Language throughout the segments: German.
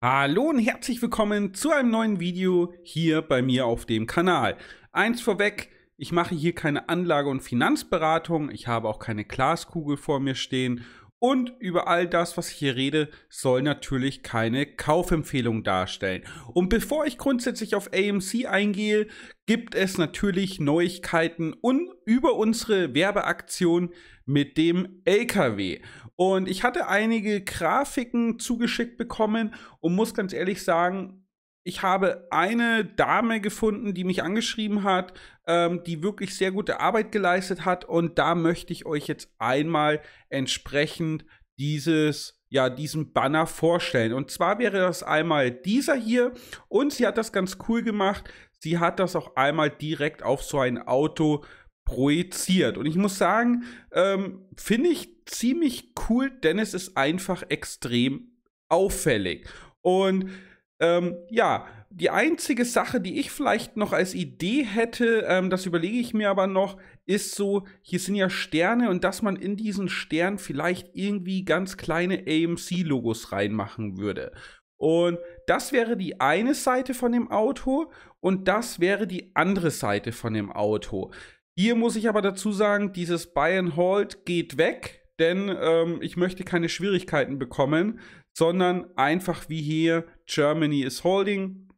Hallo und herzlich willkommen zu einem neuen Video hier bei mir auf dem Kanal. Eins vorweg, ich mache hier keine Anlage- und Finanzberatung, ich habe auch keine Glaskugel vor mir stehen und über all das, was ich hier rede, soll natürlich keine Kaufempfehlung darstellen. Und bevor ich grundsätzlich auf AMC eingehe, gibt es natürlich Neuigkeiten und über unsere Werbeaktion mit dem LKW. Und ich hatte einige Grafiken zugeschickt bekommen und muss ganz ehrlich sagen, ich habe eine Dame gefunden, die mich angeschrieben hat, ähm, die wirklich sehr gute Arbeit geleistet hat. Und da möchte ich euch jetzt einmal entsprechend dieses, ja, diesen Banner vorstellen. Und zwar wäre das einmal dieser hier. Und sie hat das ganz cool gemacht. Sie hat das auch einmal direkt auf so ein Auto projiziert. Und ich muss sagen, ähm, finde ich ziemlich cool, denn es ist einfach extrem auffällig. Und ähm, ja, die einzige Sache, die ich vielleicht noch als Idee hätte, ähm, das überlege ich mir aber noch, ist so, hier sind ja Sterne und dass man in diesen Stern vielleicht irgendwie ganz kleine AMC-Logos reinmachen würde. Und das wäre die eine Seite von dem Auto und das wäre die andere Seite von dem Auto. Hier muss ich aber dazu sagen, dieses Buy and Hold geht weg, denn ähm, ich möchte keine Schwierigkeiten bekommen, sondern einfach wie hier Germany is holding.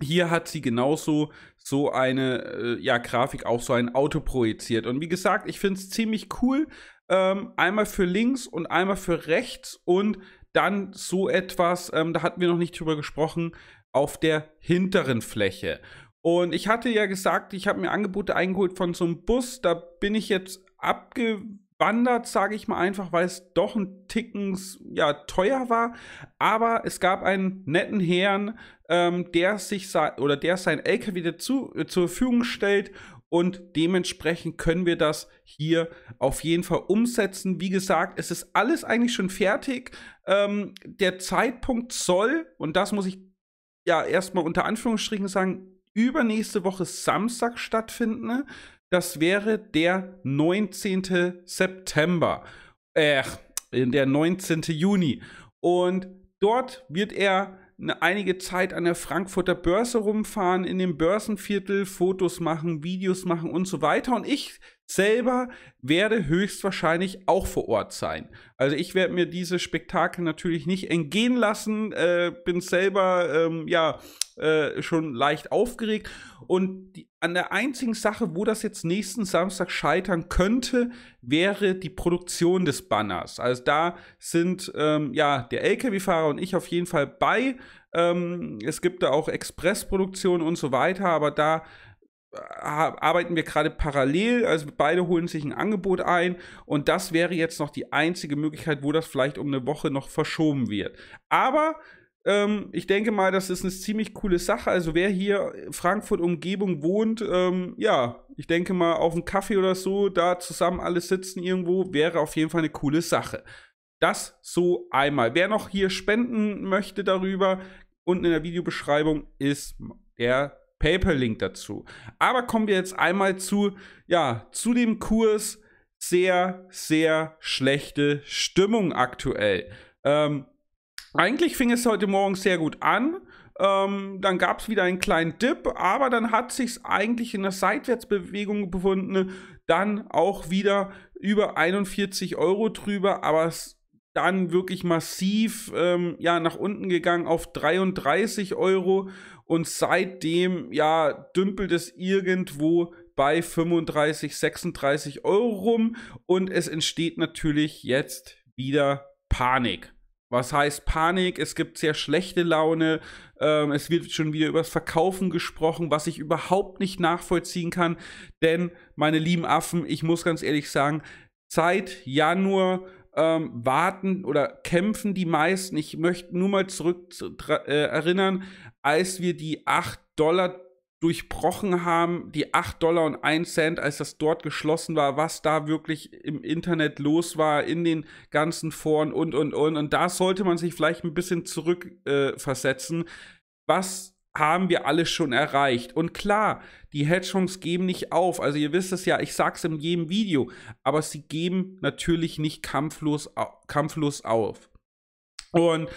Hier hat sie genauso so eine äh, ja, Grafik, auch so ein Auto projiziert. Und wie gesagt, ich finde es ziemlich cool. Ähm, einmal für links und einmal für rechts und dann so etwas, ähm, da hatten wir noch nicht drüber gesprochen, auf der hinteren Fläche. Und ich hatte ja gesagt, ich habe mir Angebote eingeholt von so einem Bus, da bin ich jetzt abge wandert, sage ich mal einfach, weil es doch ein Tickens ja, teuer war. Aber es gab einen netten Herrn, ähm, der sich oder der sein LKW dazu, äh, zur Verfügung stellt und dementsprechend können wir das hier auf jeden Fall umsetzen. Wie gesagt, es ist alles eigentlich schon fertig. Ähm, der Zeitpunkt soll, und das muss ich ja erstmal unter Anführungsstrichen sagen, übernächste Woche Samstag stattfinden. Das wäre der 19. September. Äh, der 19. Juni. Und dort wird er ne, einige Zeit an der Frankfurter Börse rumfahren, in dem Börsenviertel Fotos machen, Videos machen und so weiter. Und ich selber werde höchstwahrscheinlich auch vor Ort sein. Also ich werde mir diese Spektakel natürlich nicht entgehen lassen, äh, bin selber ähm, ja äh, schon leicht aufgeregt und die, an der einzigen Sache, wo das jetzt nächsten Samstag scheitern könnte, wäre die Produktion des Banners. Also da sind ähm, ja der LKW-Fahrer und ich auf jeden Fall bei. Ähm, es gibt da auch Expressproduktionen und so weiter, aber da arbeiten wir gerade parallel, also beide holen sich ein Angebot ein und das wäre jetzt noch die einzige Möglichkeit, wo das vielleicht um eine Woche noch verschoben wird. Aber ähm, ich denke mal, das ist eine ziemlich coole Sache. Also wer hier Frankfurt-Umgebung wohnt, ähm, ja, ich denke mal auf einen Kaffee oder so, da zusammen alle sitzen irgendwo, wäre auf jeden Fall eine coole Sache. Das so einmal. Wer noch hier spenden möchte darüber, unten in der Videobeschreibung ist der PayPal-Link dazu. Aber kommen wir jetzt einmal zu, ja, zu dem Kurs. Sehr, sehr schlechte Stimmung aktuell. Ähm, eigentlich fing es heute Morgen sehr gut an. Ähm, dann gab es wieder einen kleinen Dip, aber dann hat sich eigentlich in der Seitwärtsbewegung befunden. Dann auch wieder über 41 Euro drüber, aber es dann wirklich massiv ähm, ja, nach unten gegangen auf 33 Euro und seitdem, ja, dümpelt es irgendwo bei 35, 36 Euro rum. Und es entsteht natürlich jetzt wieder Panik. Was heißt Panik? Es gibt sehr schlechte Laune. Ähm, es wird schon wieder über das Verkaufen gesprochen, was ich überhaupt nicht nachvollziehen kann. Denn, meine lieben Affen, ich muss ganz ehrlich sagen, seit Januar ähm, warten oder kämpfen die meisten. Ich möchte nur mal zurück zu, äh, erinnern, als wir die 8 Dollar durchbrochen haben, die 8 Dollar und 1 Cent, als das dort geschlossen war, was da wirklich im Internet los war, in den ganzen Foren und, und, und. Und da sollte man sich vielleicht ein bisschen zurückversetzen, äh, was haben wir alles schon erreicht. Und klar, die Hedgehogs geben nicht auf. Also ihr wisst es ja, ich sage es in jedem Video, aber sie geben natürlich nicht kampflos, kampflos auf. Und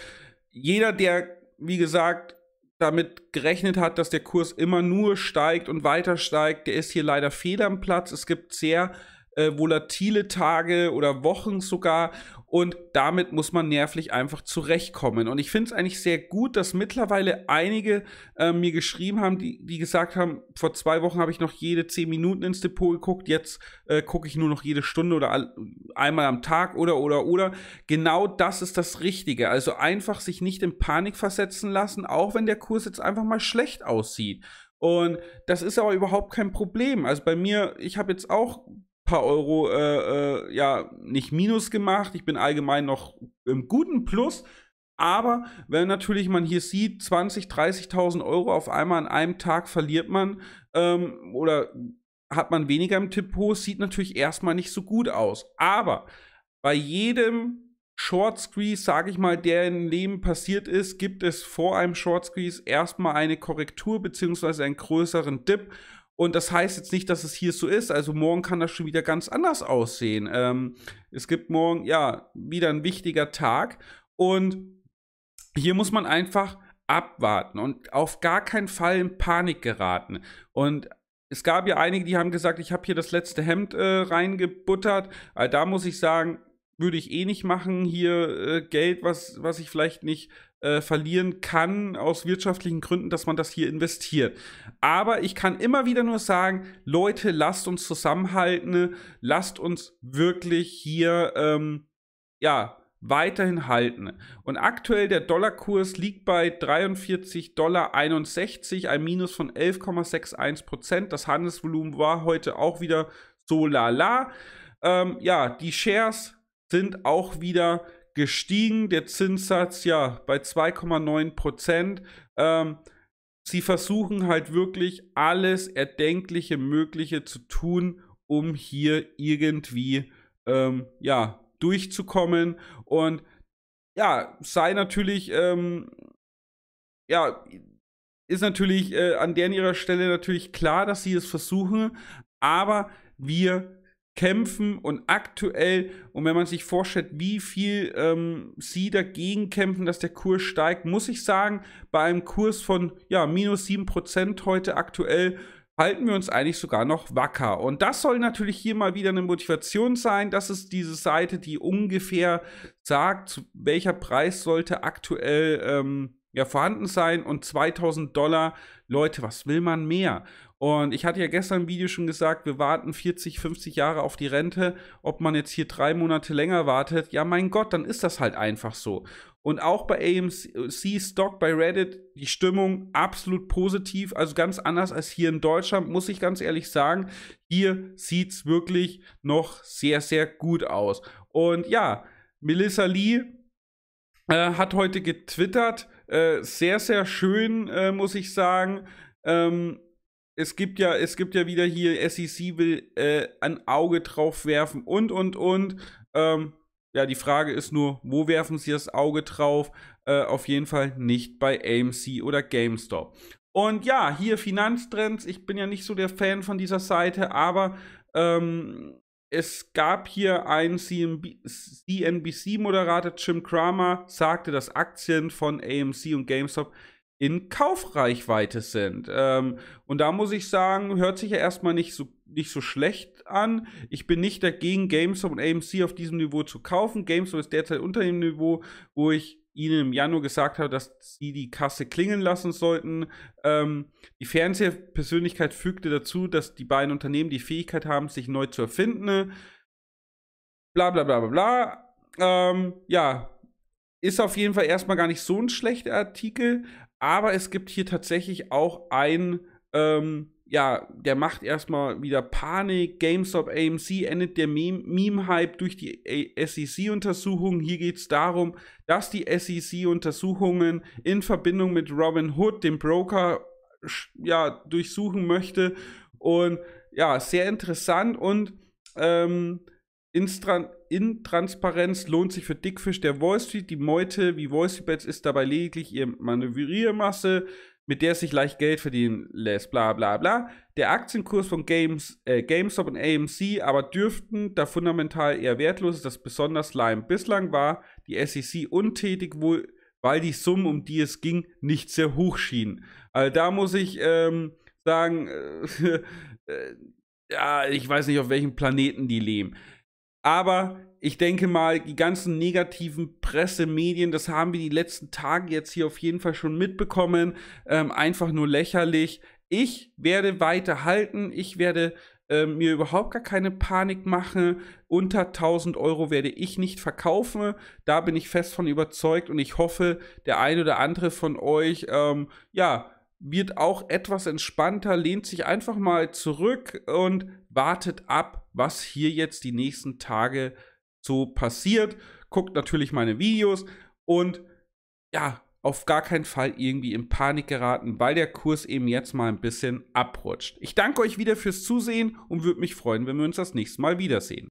jeder, der, wie gesagt, damit gerechnet hat, dass der Kurs immer nur steigt und weiter steigt, der ist hier leider fehl am Platz. Es gibt sehr äh, volatile Tage oder Wochen sogar und damit muss man nervlich einfach zurechtkommen. Und ich finde es eigentlich sehr gut, dass mittlerweile einige äh, mir geschrieben haben, die, die gesagt haben, vor zwei Wochen habe ich noch jede zehn Minuten ins Depot geguckt, jetzt äh, gucke ich nur noch jede Stunde oder all, einmal am Tag oder oder oder. Genau das ist das Richtige. Also einfach sich nicht in Panik versetzen lassen, auch wenn der Kurs jetzt einfach mal schlecht aussieht. Und das ist aber überhaupt kein Problem. Also bei mir, ich habe jetzt auch paar Euro äh, äh, ja nicht Minus gemacht. Ich bin allgemein noch im guten Plus. Aber wenn natürlich man hier sieht, 20, 30.000 Euro auf einmal an einem Tag verliert man ähm, oder hat man weniger im Depot, sieht natürlich erstmal nicht so gut aus. Aber bei jedem Short Squeeze, sage ich mal, der im Leben passiert ist, gibt es vor einem Short Squeeze erstmal eine Korrektur bzw. einen größeren Dip und das heißt jetzt nicht, dass es hier so ist. Also morgen kann das schon wieder ganz anders aussehen. Ähm, es gibt morgen, ja, wieder ein wichtiger Tag. Und hier muss man einfach abwarten und auf gar keinen Fall in Panik geraten. Und es gab ja einige, die haben gesagt, ich habe hier das letzte Hemd äh, reingebuttert. Also da muss ich sagen, würde ich eh nicht machen. Hier äh, Geld, was, was ich vielleicht nicht äh, verlieren kann aus wirtschaftlichen Gründen, dass man das hier investiert. Aber ich kann immer wieder nur sagen, Leute, lasst uns zusammenhalten, lasst uns wirklich hier, ähm, ja, weiterhin halten. Und aktuell der Dollarkurs liegt bei 43,61 Dollar, ein Minus von 11,61 Prozent. Das Handelsvolumen war heute auch wieder so lala. Ähm, ja, die Shares sind auch wieder gestiegen. Der Zinssatz ja bei 2,9 Prozent. Ähm, sie versuchen halt wirklich alles Erdenkliche, Mögliche zu tun, um hier irgendwie ähm, ja, durchzukommen. Und ja, sei natürlich, ähm, ja, ist natürlich äh, an deren ihrer Stelle natürlich klar, dass sie es versuchen, aber wir kämpfen und aktuell, und wenn man sich vorstellt, wie viel ähm, sie dagegen kämpfen, dass der Kurs steigt, muss ich sagen, bei einem Kurs von ja, minus 7% heute aktuell halten wir uns eigentlich sogar noch wacker. Und das soll natürlich hier mal wieder eine Motivation sein. Das ist diese Seite, die ungefähr sagt, welcher Preis sollte aktuell ähm, ja, vorhanden sein und 2000 Dollar. Leute, was will man mehr? Und ich hatte ja gestern im Video schon gesagt, wir warten 40, 50 Jahre auf die Rente. Ob man jetzt hier drei Monate länger wartet, ja, mein Gott, dann ist das halt einfach so. Und auch bei AMC Stock, bei Reddit, die Stimmung absolut positiv. Also ganz anders als hier in Deutschland, muss ich ganz ehrlich sagen. Hier sieht es wirklich noch sehr, sehr gut aus. Und ja, Melissa Lee äh, hat heute getwittert, äh, sehr, sehr schön, äh, muss ich sagen. Ähm, es gibt ja, es gibt ja wieder hier, SEC will äh, ein Auge drauf werfen und und und. Ähm, ja, die Frage ist nur, wo werfen sie das Auge drauf? Äh, auf jeden Fall nicht bei AMC oder GameStop. Und ja, hier Finanztrends. Ich bin ja nicht so der Fan von dieser Seite, aber ähm, es gab hier einen CNBC-Moderator, Jim Cramer, sagte, dass Aktien von AMC und GameStop in Kaufreichweite sind. Ähm, und da muss ich sagen, hört sich ja erstmal nicht so, nicht so schlecht an. Ich bin nicht dagegen, GameStop und AMC auf diesem Niveau zu kaufen. GameStop ist derzeit unter dem Niveau, wo ich ihnen im Januar gesagt hat, dass sie die Kasse klingen lassen sollten. Ähm, die Fernsehpersönlichkeit fügte dazu, dass die beiden Unternehmen die Fähigkeit haben, sich neu zu erfinden. Bla bla bla bla bla. Ähm, ja, ist auf jeden Fall erstmal gar nicht so ein schlechter Artikel, aber es gibt hier tatsächlich auch ein ähm, ja, der macht erstmal wieder Panik. GameStop AMC endet der Meme-Hype durch die SEC-Untersuchungen. Hier geht es darum, dass die SEC-Untersuchungen in Verbindung mit Robin Hood, dem Broker, ja, durchsuchen möchte. Und ja, sehr interessant und ähm, Instran Intransparenz lohnt sich für Dickfisch der Wall Street. Die Meute wie Wall Street Bets ist dabei lediglich ihr Manövriermasse mit der sich leicht Geld verdienen lässt, bla bla bla. Der Aktienkurs von Games, äh, GameStop und AMC aber dürften, da fundamental eher wertlos ist, das besonders Lime bislang war, die SEC untätig wohl, weil die Summen, um die es ging, nicht sehr hoch schienen. Also da muss ich ähm, sagen, äh, äh, ja, ich weiß nicht, auf welchem Planeten die leben. Aber ich denke mal, die ganzen negativen Pressemedien, das haben wir die letzten Tage jetzt hier auf jeden Fall schon mitbekommen. Ähm, einfach nur lächerlich. Ich werde weiterhalten. Ich werde ähm, mir überhaupt gar keine Panik machen. Unter 1000 Euro werde ich nicht verkaufen. Da bin ich fest von überzeugt und ich hoffe, der ein oder andere von euch, ähm, ja, wird auch etwas entspannter, lehnt sich einfach mal zurück und wartet ab, was hier jetzt die nächsten Tage so passiert. Guckt natürlich meine Videos und ja, auf gar keinen Fall irgendwie in Panik geraten, weil der Kurs eben jetzt mal ein bisschen abrutscht. Ich danke euch wieder fürs Zusehen und würde mich freuen, wenn wir uns das nächste Mal wiedersehen.